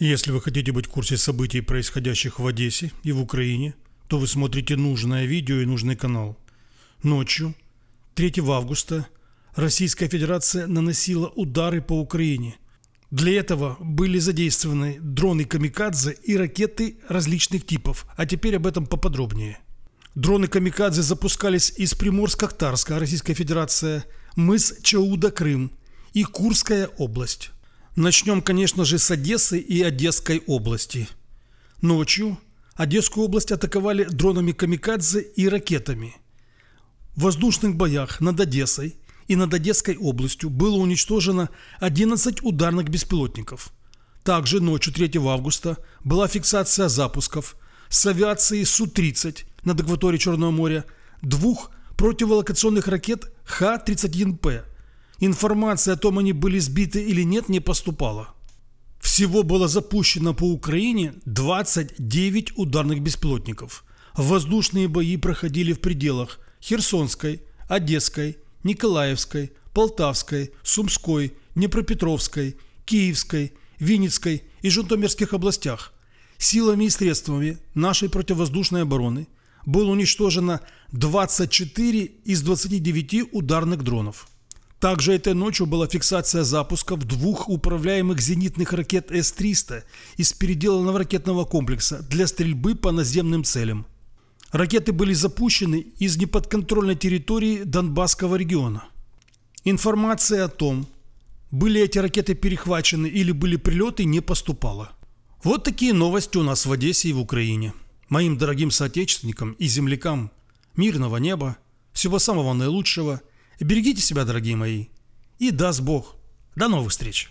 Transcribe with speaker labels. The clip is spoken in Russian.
Speaker 1: Если вы хотите быть в курсе событий, происходящих в Одессе и в Украине, то вы смотрите нужное видео и нужный канал. Ночью, 3 августа, Российская Федерация наносила удары по Украине. Для этого были задействованы дроны «Камикадзе» и ракеты различных типов, а теперь об этом поподробнее. Дроны «Камикадзе» запускались из Приморск-Ахтарска, Российская Федерация, мыс Чауда, Крым и Курская область. Начнем, конечно же, с Одессы и Одесской области. Ночью Одесскую область атаковали дронами «Камикадзе» и ракетами. В воздушных боях над Одессой и над Одесской областью было уничтожено 11 ударных беспилотников. Также ночью 3 августа была фиксация запусков с авиации Су-30 над акваторией Черного моря двух противолокационных ракет Х-31П – Информации о том, они были сбиты или нет, не поступало. Всего было запущено по Украине 29 ударных беспилотников. Воздушные бои проходили в пределах Херсонской, Одесской, Николаевской, Полтавской, Сумской, Днепропетровской, Киевской, Винницкой и Житомирских областях. Силами и средствами нашей противовоздушной обороны было уничтожено 24 из 29 ударных дронов. Также этой ночью была фиксация запусков двух управляемых зенитных ракет С-300 из переделанного ракетного комплекса для стрельбы по наземным целям. Ракеты были запущены из неподконтрольной территории Донбасского региона. Информации о том, были эти ракеты перехвачены или были прилеты, не поступало. Вот такие новости у нас в Одессе и в Украине. Моим дорогим соотечественникам и землякам мирного неба, всего самого наилучшего – Берегите себя, дорогие мои. И даст Бог. До новых встреч.